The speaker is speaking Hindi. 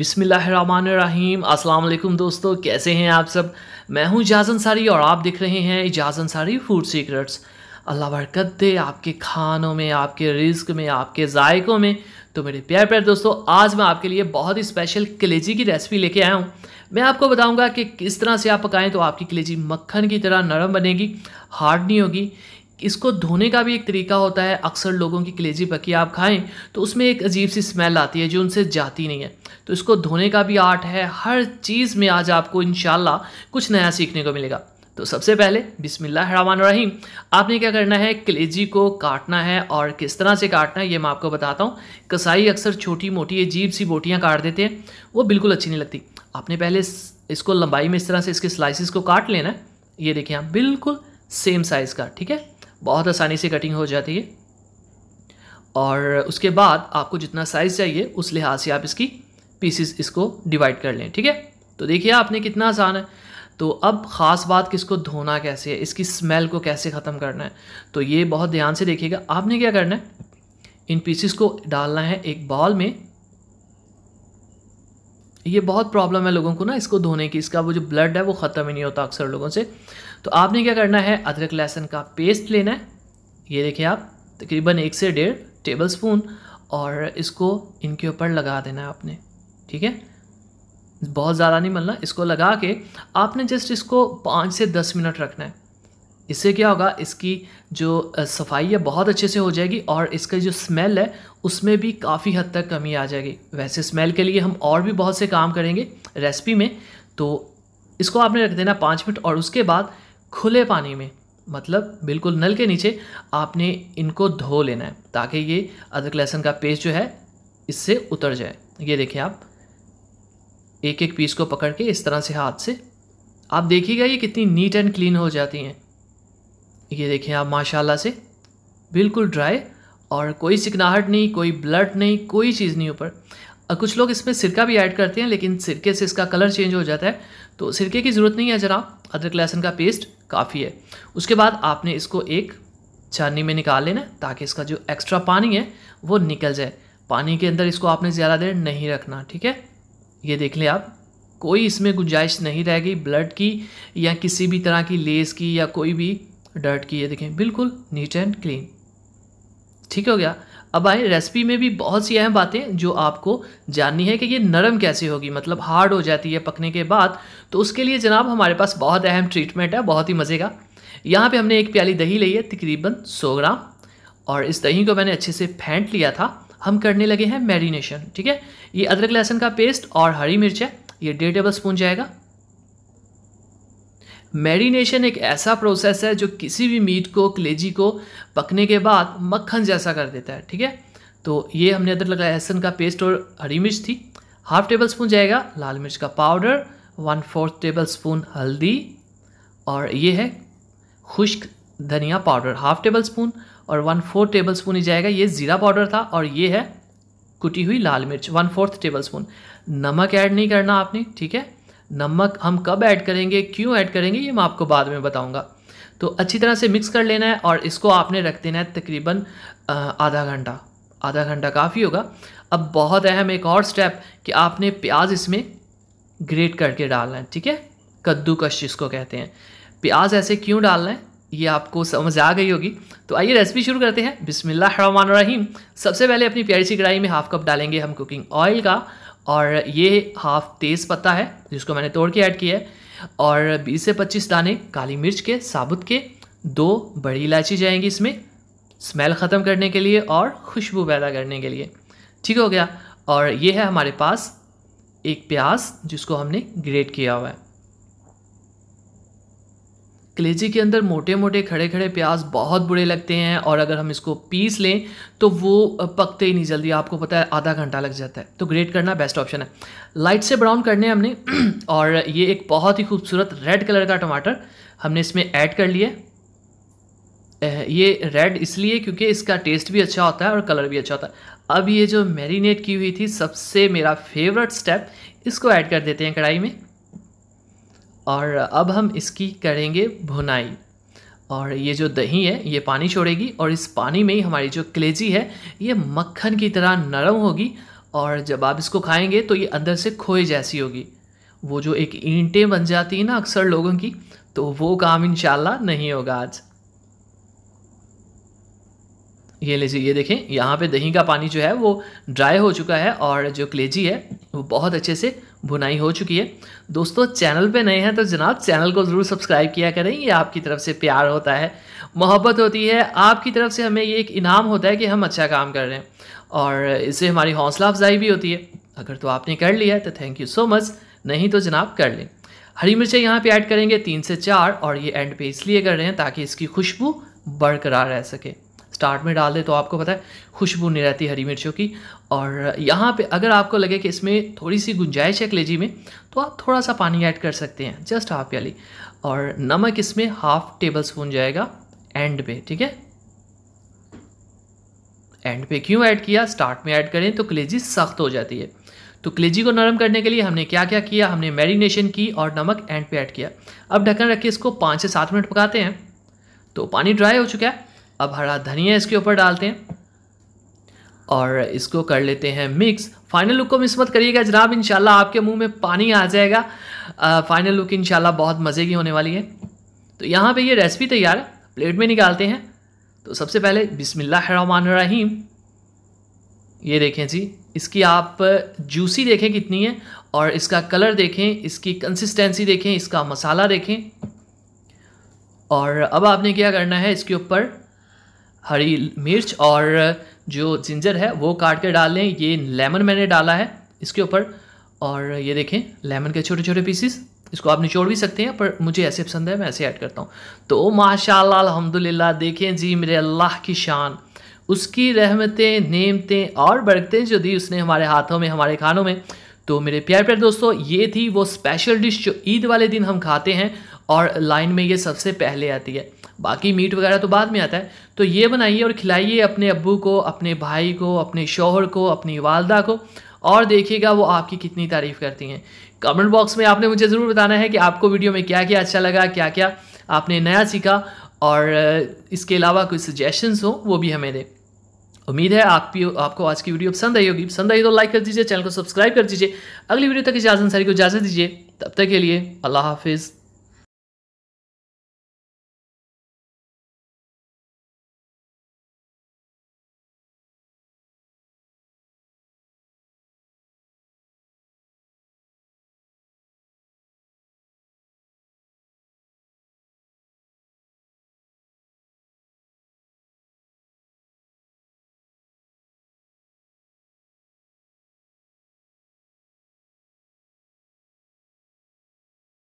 अस्सलाम वालेकुम दोस्तों कैसे हैं आप सब मैं हूं इजाज़ अंसारी और आप देख रहे हैं इजाज़ अंसारी फूड सीक्रेट्स अल्लाह बरकत दे आपके खानों में आपके रिस्क में आपके जायकों में तो मेरे प्यार प्यार दोस्तों आज मैं आपके लिए बहुत ही स्पेशल कलेजी की रेसिपी लेके आया हूँ मैं आपको बताऊँगा कि किस तरह से आप पकाएँ तो आपकी कलेजी मक्खन की तरह नरम बनेगी हार्ड नहीं होगी इसको धोने का भी एक तरीका होता है अक्सर लोगों की कलेजी पकी आप खाएं तो उसमें एक अजीब सी स्मेल आती है जो उनसे जाती नहीं है तो इसको धोने का भी आर्ट है हर चीज़ में आज आपको इन कुछ नया सीखने को मिलेगा तो सबसे पहले रहीम आपने क्या करना है कलेजी को काटना है और किस तरह से काटना है ये मैं आपको बताता हूँ कसाई अक्सर छोटी मोटी अजीब सी बोटियाँ काट देते हैं वो बिल्कुल अच्छी नहीं लगती आपने पहले इसको लंबाई में इस तरह से इसके स्लाइसिस को काट लेना ये देखिए आप बिल्कुल सेम साइज़ का ठीक है बहुत आसानी से कटिंग हो जाती है और उसके बाद आपको जितना साइज़ चाहिए उस लिहाज से आप इसकी पीसीस इसको डिवाइड कर लें ठीक है तो देखिए आपने कितना आसान है तो अब ख़ास बात कि इसको धोना कैसे है इसकी स्मेल को कैसे ख़त्म करना है तो ये बहुत ध्यान से देखिएगा आपने क्या करना है इन पीसीस को डालना है एक बॉल में ये बहुत प्रॉब्लम है लोगों को ना इसको धोने की इसका वो जो ब्लड है वो ख़त्म ही नहीं होता अक्सर लोगों से तो आपने क्या करना है अदरक लहसुन का पेस्ट लेना है ये देखिए आप तकरीबन एक से डेढ़ टेबल स्पून और इसको इनके ऊपर लगा देना है आपने ठीक है बहुत ज़्यादा नहीं मलना इसको लगा के आपने जस्ट इसको पाँच से दस मिनट रखना है इससे क्या होगा इसकी जो सफाई है बहुत अच्छे से हो जाएगी और इसका जो स्मेल है उसमें भी काफ़ी हद तक कमी आ जाएगी वैसे स्मेल के लिए हम और भी बहुत से काम करेंगे रेसिपी में तो इसको आपने रख देना पाँच मिनट और उसके बाद खुले पानी में मतलब बिल्कुल नल के नीचे आपने इनको धो लेना है ताकि ये अदरक लहसुन का पेस्ट जो है इससे उतर जाए ये देखिए आप एक एक पीस को पकड़ के इस तरह से हाथ से आप देखिएगा ये कितनी नीट एंड क्लीन हो जाती हैं ये देखें आप माशाल्लाह से बिल्कुल ड्राई और कोई सिकनाहट नहीं कोई ब्लड नहीं कोई चीज़ नहीं ऊपर कुछ लोग इसमें सिरका भी ऐड करते हैं लेकिन सिरके से इसका कलर चेंज हो जाता है तो सिरके की ज़रूरत नहीं है जरा अदरक लहसुन का पेस्ट काफ़ी है उसके बाद आपने इसको एक छानी में निकाल लेना ताकि इसका जो एक्स्ट्रा पानी है वो निकल जाए पानी के अंदर इसको आपने ज़्यादा देर नहीं रखना ठीक है ये देख लें आप कोई इसमें गुंजाइश नहीं रहेगी ब्लड की या किसी भी तरह की लेस की या कोई भी डर्ट की ये देखें बिल्कुल नीट एंड क्लीन ठीक हो गया अब आए रेसिपी में भी बहुत सी अहम बातें जो आपको जाननी है कि ये नरम कैसे होगी मतलब हार्ड हो जाती है पकने के बाद तो उसके लिए जनाब हमारे पास बहुत अहम ट्रीटमेंट है बहुत ही मज़े का यहाँ पर हमने एक प्याली दही ली है तकरीबन सौ ग्राम और इस दही को मैंने अच्छे से फेंट लिया था हम करने लगे हैं मैरिनेशन ठीक है ये अदरक लहसुन का पेस्ट और हरी मिर्च है ये डेढ़ टेबल स्पून जाएगा मैरिनेशन एक ऐसा प्रोसेस है जो किसी भी मीट को कलेजी को पकने के बाद मक्खन जैसा कर देता है ठीक है तो ये हमने अदर लगाया लहसन का पेस्ट और हरी मिर्च थी हाफ टेबल स्पून जाएगा लाल मिर्च का powder one fourth tablespoon हल्दी और ये है खुश्क धनिया पाउडर हाफ टेबल स्पून और वन फोर्थ टेबल स्पून ही जाएगा ये ज़ीरा पाउडर था और ये है कुटी हुई लाल मिर्च वन फोर्थ टेबल स्पून नमक ऐड नहीं करना आपने ठीक है नमक हम कब ऐड करेंगे क्यों ऐड करेंगे ये मैं आपको बाद में बताऊँगा तो अच्छी तरह से मिक्स कर लेना है और इसको आपने रख देना है तकरीबन आधा घंटा आधा घंटा काफ़ी होगा अब बहुत अहम एक और स्टेप कि आपने प्याज इसमें ग्रेट करके डालना है ठीक है कद्दूकश जिसको कहते हैं प्याज ऐसे क्यों डालना है ये आपको समझ आ गई होगी तो आइए रेसिपी शुरू करते हैं बिसमिल्लाम सबसे पहले अपनी प्यारी सी कढ़ाई में हाफ कप डालेंगे हम कुकिंग ऑयल का और ये हाफ तेज़ पत्ता है जिसको मैंने तोड़ के ऐड किया है और 20 से 25 दाने काली मिर्च के साबुत के दो बड़ी इलायची जाएंगी इसमें स्मेल ख़त्म करने के लिए और खुशबू पैदा करने के लिए ठीक हो गया और ये है हमारे पास एक प्याज जिसको हमने ग्रेट किया हुआ है कलेजी के अंदर मोटे मोटे खड़े खड़े प्याज बहुत बुरे लगते हैं और अगर हम इसको पीस लें तो वो पकते ही नहीं जल्दी आपको पता है आधा घंटा लग जाता है तो ग्रेट करना बेस्ट ऑप्शन है लाइट से ब्राउन करने हमने और ये एक बहुत ही खूबसूरत रेड कलर का टमाटर हमने इसमें ऐड कर लिया ये रेड इसलिए क्योंकि इसका टेस्ट भी अच्छा होता है और कलर भी अच्छा होता है अब ये जो मैरिनेट की हुई थी सबसे मेरा फेवरेट स्टेप इसको ऐड कर देते हैं कढ़ाई में और अब हम इसकी करेंगे भुनाई और ये जो दही है ये पानी छोड़ेगी और इस पानी में ही हमारी जो कलेजी है ये मक्खन की तरह नरम होगी और जब आप इसको खाएंगे तो ये अंदर से खोए जैसी होगी वो जो एक ईंटें बन जाती हैं ना अक्सर लोगों की तो वो काम इन नहीं होगा आज ये लीजिए ये देखें यहाँ पे दही का पानी जो है वो ड्राई हो चुका है और जो कलेजी है वो बहुत अच्छे से भुनाई हो चुकी है दोस्तों चैनल पे नए हैं तो जनाब चैनल को ज़रूर सब्सक्राइब किया करें ये आपकी तरफ से प्यार होता है मोहब्बत होती है आपकी तरफ से हमें ये एक इनाम होता है कि हम अच्छा काम कर रहे हैं और इससे हमारी हौसला अफजाई भी होती है अगर तो आपने कर लिया तो थैंक यू सो मच नहीं तो जनाब कर लें हरी मिर्चें यहाँ पर ऐड करेंगे तीन से चार और ये एंड पे इसलिए कर रहे हैं ताकि इसकी खुशबू बरकरार रह सके स्टार्ट में डाल दें तो आपको पता है खुशबू नहीं रहती हरी मिर्चों की और यहाँ पे अगर आपको लगे कि इसमें थोड़ी सी गुंजाइश है कलेजी में तो आप थोड़ा सा पानी ऐड कर सकते हैं जस्ट हाफ प्याली और नमक इसमें हाफ टेबल स्पून जाएगा एंड पे ठीक है एंड पे क्यों ऐड किया स्टार्ट में ऐड करें तो कलेजी सख्त हो जाती है तो कलेजी को नरम करने के लिए हमने क्या क्या किया हमने मैरिनेशन की और नमक एंड पे ऐड किया अब ढक्कन रख के इसको पाँच से सात मिनट पकाते हैं तो पानी ड्राई हो चुका है अब हरा धनिया इसके ऊपर डालते हैं और इसको कर लेते हैं मिक्स फाइनल लुक को मिस मत करिएगा जनाब इंशाल्लाह आपके मुंह में पानी आ जाएगा आ, फाइनल लुक इनशाला बहुत मज़े की होने वाली है तो यहाँ पे ये रेसिपी तैयार है प्लेट में निकालते हैं तो सबसे पहले बिसमीम ये देखें जी इसकी आप जूसी देखें कितनी है और इसका कलर देखें इसकी कंसिस्टेंसी देखें इसका मसाला देखें और अब आपने क्या करना है इसके ऊपर हरी मिर्च और जो जिंजर है वो काट के डाल लें ये लेमन मैंने डाला है इसके ऊपर और ये देखें लेमन के छोटे छोटे पीसीस इसको आप निचोड़ भी सकते हैं पर मुझे ऐसे पसंद है मैं ऐसे ऐड करता हूँ तो माशाल्लाह अल्हम्दुलिल्लाह देखें जी मेरे अल्लाह की शान उसकी रहमतें नेमतें और बरकतें जो दी उसने हमारे हाथों में हमारे खानों में तो मेरे प्यार प्यार दोस्तों ये थी वो स्पेशल डिश जो ईद वाले दिन हम खाते हैं और लाइन में ये सबसे पहले आती है बाकी मीट वगैरह तो बाद में आता है तो ये बनाइए और खिलाइए अपने अबू को अपने भाई को अपने शोहर को अपनी वालदा को और देखिएगा वो आपकी कितनी तारीफ़ करती हैं कमेंट बॉक्स में आपने मुझे ज़रूर बताना है कि आपको वीडियो में क्या क्या अच्छा लगा क्या क्या आपने नया सीखा और इसके अलावा कोई सजेशंस हो वो भी हमें दें उम्मीद है आप आपको आज की वीडियो पसंद आई होगी पसंद आई तो लाइक कर दीजिए चैनल को सब्सक्राइब कर दीजिए अगली वीडियो तक इजाजत सारी को इजाज़त दीजिए तब तक के लिए अल्लाह हाफिज़